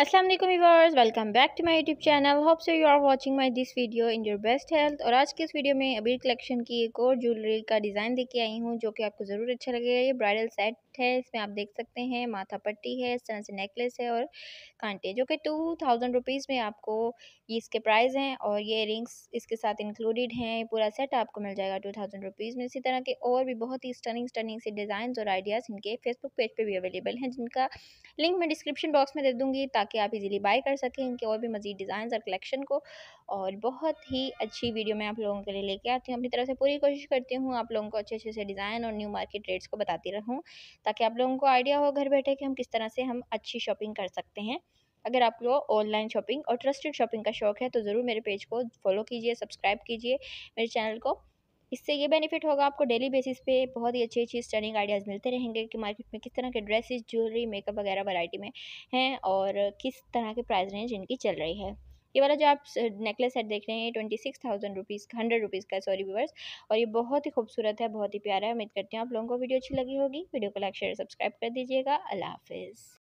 अस्सलाम वालेकुम viewers welcome back to my YouTube channel hope so you are watching my this video in your best health और आज के इस video में अबीर कलेक्शन की एक और ज्वेलरी का डिज़ाइन देके आई हूँ जो कि आपको ज़रूर अच्छा लगेगा ये ब्राइडल सेट है इसमें आप देख सकते हैं माथा पट्टी है इस तरह से नेकलेस है और कांटे जो कि टू थाउजेंड रुपीज़ में आपको ये इसके प्राइस हैं और ये रिंग्स इसके साथ इंक्लूडेड हैं पूरा सेट आपको मिल जाएगा टू थाउजेंड रुपीज़ में इसी तरह के और भी बहुत ही स्टनिंग स्टनिंग से डिज़ाइन और आइडियाज़ इनके फेसबुक पेज पर भी अवेलेबल हैं जिनका लिंक मैं डिस्क्रिप्शन बॉक्स में दे दूँगी ताकि आके आप इजीली बाय कर सकें इनके और भी मज़ीद डिज़ाइन और कलेक्शन को और बहुत ही अच्छी वीडियो मैं आप लोगों के लिए लेके आती हूँ अपनी तरफ से पूरी कोशिश करती हूँ आप लोगों को अच्छे अच्छे से डिज़ाइन और न्यू मार्केट रेट्स को बताती रहूँ ताकि आप लोगों को आइडिया हो घर बैठे कि हम किस तरह से हम अच्छी शॉपिंग कर सकते हैं अगर आप लोग ऑनलाइन शॉपिंग और ट्रस्टेड शॉपिंग का शौक़ है तो ज़रूर मेरे पेज को फॉलो कीजिए सब्सक्राइब कीजिए मेरे चैनल को इससे ये बेनिफिट होगा आपको डेली बेसिस पे बहुत ही अच्छी अच्छी स्टनिंग आइडियाज़ मिलते रहेंगे कि मार्केट में किस तरह के ड्रेसेस ज्वेलरी मेकअप वगैरह वैरायटी में हैं और किस तरह के प्राइस रेंज इनकी चल रही है ये वाला जो आप नेकलेस सेट देख रहे हैं twenty six thousand rupees hundred rupees का सॉरी व्यूवर्स और ये बहुत ही खूबसूरत है बहुत ही प्यारा है उम्मीद करती हूँ आप लोगों को वीडियो अच्छी लगी होगी वीडियो को लाइक शेयर सब्सक्राइब कर दीजिएगा अल्लाह हाफिज़